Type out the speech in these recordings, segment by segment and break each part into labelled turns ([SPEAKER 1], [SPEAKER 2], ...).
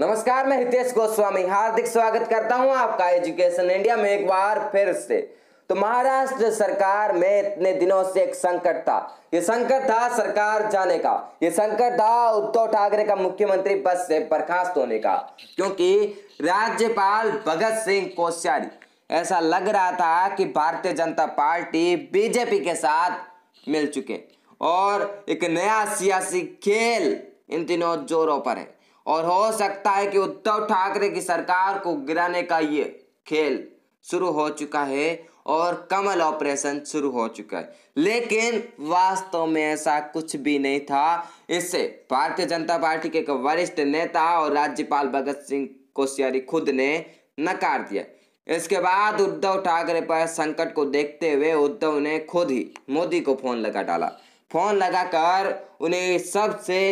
[SPEAKER 1] नमस्कार मैं हितेश गोस्वामी हार्दिक स्वागत करता हूं आपका एजुकेशन इंडिया में एक बार फिर से तो महाराष्ट्र सरकार में इतने दिनों से एक संकट था ये संकट था सरकार जाने का ये संकट था उद्धव ठाकरे का मुख्यमंत्री पद से बर्खास्त होने का क्योंकि राज्यपाल भगत सिंह कोश्यारी ऐसा लग रहा था कि भारतीय जनता पार्टी बीजेपी के साथ मिल चुके और एक नया सियासी खेल इन दिनों जोरों पर है और हो सकता है कि उद्धव ठाकरे की सरकार को गिराने का ये खेल शुरू हो चुका है और कमल ऑपरेशन शुरू हो चुका है लेकिन वास्तव में ऐसा कुछ भी नहीं था इससे भारतीय जनता पार्टी के एक वरिष्ठ नेता और राज्यपाल भगत सिंह कोश्यारी खुद ने नकार दिया इसके बाद उद्धव ठाकरे पर संकट को देखते हुए उद्धव ने खुद ही मोदी को फोन लगा डाला फोन लगाकर उन्हें सबसे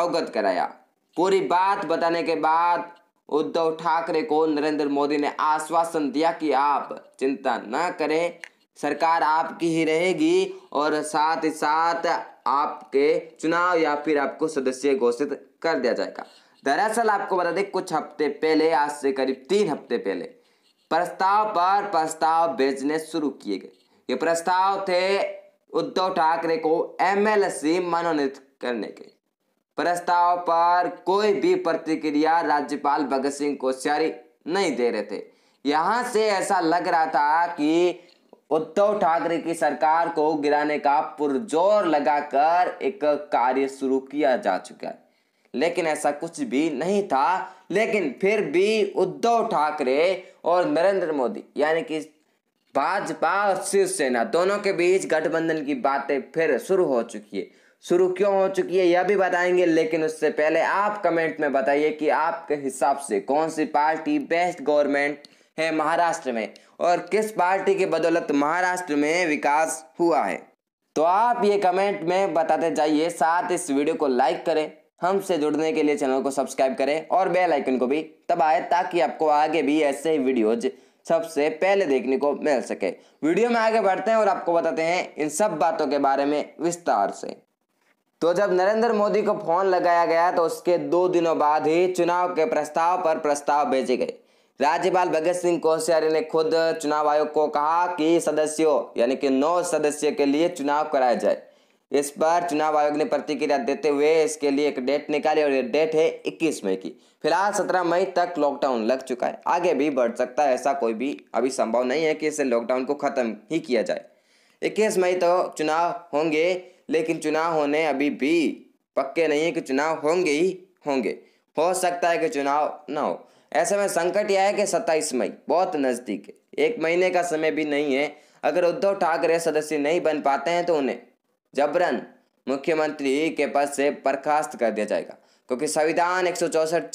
[SPEAKER 1] अवगत कराया पूरी बात बताने के बाद उद्धव ठाकरे को नरेंद्र मोदी ने आश्वासन दिया कि आप चिंता न करें सरकार आपकी ही रहेगी और साथ ही साथ आपके चुनाव या फिर आपको सदस्य घोषित कर दिया जाएगा दरअसल आपको बता दें कुछ हफ्ते पहले आज से करीब तीन हफ्ते पहले प्रस्ताव पर प्रस्ताव भेजने शुरू किए गए ये प्रस्ताव थे उद्धव ठाकरे को एमएलसी मनोनीत करने के प्रस्ताव पर कोई भी प्रतिक्रिया राज्यपाल भगत सिंह कोश्यारी नहीं दे रहे थे यहां से ऐसा लग रहा था कि उद्धव ठाकरे की सरकार को गिराने का पुरजोर लगाकर एक कार्य शुरू किया जा चुका है लेकिन ऐसा कुछ भी नहीं था लेकिन फिर भी उद्धव ठाकरे और नरेंद्र मोदी यानी कि भाजपा और शिवसेना दोनों के बीच गठबंधन की बातें फिर शुरू हो चुकी है शुरू क्यों हो चुकी है यह भी बताएंगे लेकिन उससे पहले आप कमेंट में बताइए कि आपके हिसाब से कौन सी पार्टी बेस्ट गवर्नमेंट है महाराष्ट्र में और किस पार्टी की बदौलत महाराष्ट्र में विकास हुआ है तो आप ये कमेंट में बताते जाइए साथ इस वीडियो को लाइक करें हमसे जुड़ने के लिए चैनल को सब्सक्राइब करें और बेल आइकन को भी दबाए ताकि आपको आगे भी ऐसे ही वीडियोज सबसे पहले देखने को मिल सके वीडियो में आगे बढ़ते हैं और आपको बताते हैं इन सब बातों के बारे में विस्तार से तो जब नरेंद्र मोदी को फोन लगाया गया तो उसके दो दिनों बाद ही चुनाव के प्रस्ताव पर प्रस्ताव भेजे गए राज्यपाल भगत सिंह कोश्यारी ने खुद चुनाव आयोग को कहा कि सदस्यों यानी कि नौ सदस्य के लिए चुनाव कराया जाए इस पर चुनाव आयोग ने प्रतिक्रिया देते हुए इसके लिए एक डेट निकाली और ये डेट है 21 मई की फिलहाल 17 मई तक लॉकडाउन लग चुका है आगे भी बढ़ सकता है ऐसा कोई भी अभी संभव नहीं है कि इसे लॉकडाउन को खत्म ही किया जाए 21 मई तो चुनाव होंगे लेकिन चुनाव होने अभी भी पक्के नहीं है कि चुनाव होंगे ही होंगे हो सकता है कि चुनाव ना हो ऐसे में संकट यह है कि सत्ताईस मई बहुत नज़दीक है एक महीने का समय भी नहीं है अगर उद्धव ठाकरे सदस्य नहीं बन पाते हैं तो उन्हें जबरन मुख्यमंत्री के पद से बर्खास्त कर दिया जाएगा क्योंकि संविधान एक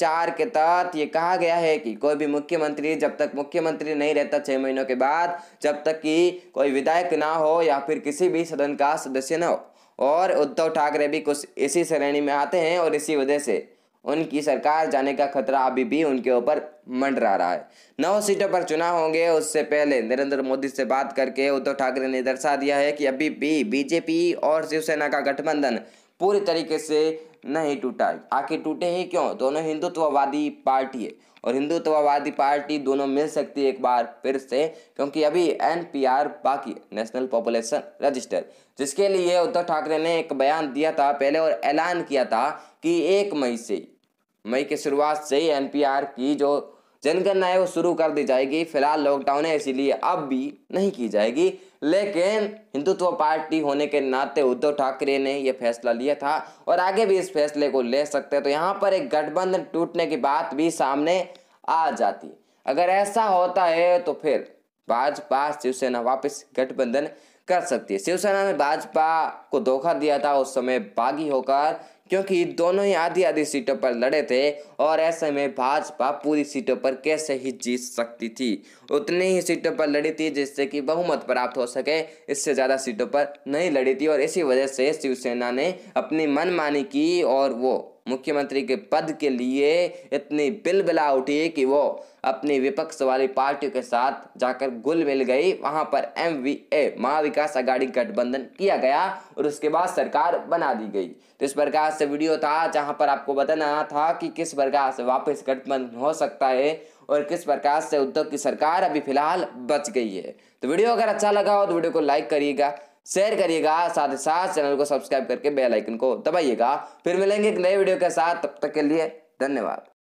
[SPEAKER 1] चार के तहत ये कहा गया है कि कोई भी मुख्यमंत्री जब तक मुख्यमंत्री नहीं रहता छः महीनों के बाद जब तक कि कोई विधायक ना हो या फिर किसी भी सदन का सदस्य ना हो और उद्धव ठाकरे भी कुछ इसी श्रेणी में आते हैं और इसी वजह से उनकी सरकार जाने का खतरा अभी भी उनके ऊपर मंडरा रहा है नौ सीटों पर चुनाव होंगे उससे पहले नरेंद्र मोदी से बात करके उद्धव ठाकरे ने दर्शा दिया है कि अभी भी बीजेपी और शिवसेना का गठबंधन पूरी तरीके से नहीं टूटा आखिर टूटे ही क्यों दोनों हिंदुत्ववादी पार्टी है और हिंदुत्ववादी पार्टी दोनों मिल सकती है एक बार फिर से क्योंकि अभी एनपीआर बाकी नेशनल पॉपुलेशन रजिस्टर जिसके लिए उद्धव ठाकरे ने एक बयान दिया था पहले और ऐलान किया था कि एक मई से मई के शुरुआत से ही आर की जो जनगणना है वो शुरू कर दी जाएगी फिलहाल लॉकडाउन है इसीलिए अब भी नहीं की जाएगी लेकिन हिंदुत्व पार्टी होने के नाते उद्धव ठाकरे ने यह फैसला लिया था और आगे भी इस फैसले को ले सकते हैं तो यहाँ पर एक गठबंधन टूटने की बात भी सामने आ जाती अगर ऐसा होता है तो फिर भाजपा शिवसेना वापस गठबंधन कर सकती है शिवसेना ने भाजपा को धोखा दिया था उस समय बागी होकर क्योंकि दोनों ही आधी आधी सीटों पर लड़े थे और ऐसे में भाजपा पूरी सीटों पर कैसे ही जीत सकती थी उतनी ही सीटों पर लड़ी थी जिससे कि बहुमत प्राप्त हो सके इससे ज़्यादा सीटों पर नहीं लड़ी थी और इसी वजह से शिवसेना ने अपनी मनमानी की और वो मुख्यमंत्री के पद के लिए इतनी बिलबिला उठी कि वो अपनी विपक्ष वाली पार्टियों के साथ जाकर गुल मिल गई वहां पर M V A Mahavikas Aghadi गठबंधन किया गया और उसके बाद सरकार बना दी गई तो इस प्रकार से वीडियो था जहां पर आपको बताना था कि किस प्रकार से वापस गठबंधन हो सकता है और किस प्रकार से उद्योग की सरकार अभी फिलहाल बच गई है तो वीडियो अगर अच्छा लगा हो तो वीडियो को लाइक करिएगा शेयर करिएगा साथ ही साथ चैनल को सब्सक्राइब करके बेल आइकन को दबाइएगा फिर मिलेंगे एक नए वीडियो के साथ तब तक के लिए धन्यवाद